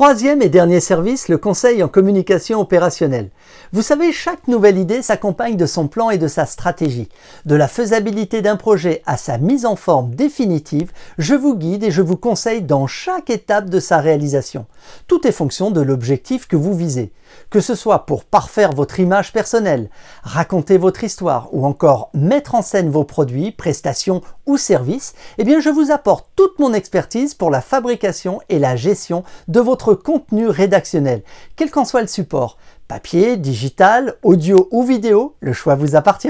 Troisième et dernier service, le conseil en communication opérationnelle. Vous savez, chaque nouvelle idée s'accompagne de son plan et de sa stratégie. De la faisabilité d'un projet à sa mise en forme définitive, je vous guide et je vous conseille dans chaque étape de sa réalisation. Tout est fonction de l'objectif que vous visez. Que ce soit pour parfaire votre image personnelle, raconter votre histoire ou encore mettre en scène vos produits, prestations ou services, eh bien je vous apporte toute mon expertise pour la fabrication et la gestion de votre contenu rédactionnel, quel qu'en soit le support, papier, digital, audio ou vidéo, le choix vous appartient.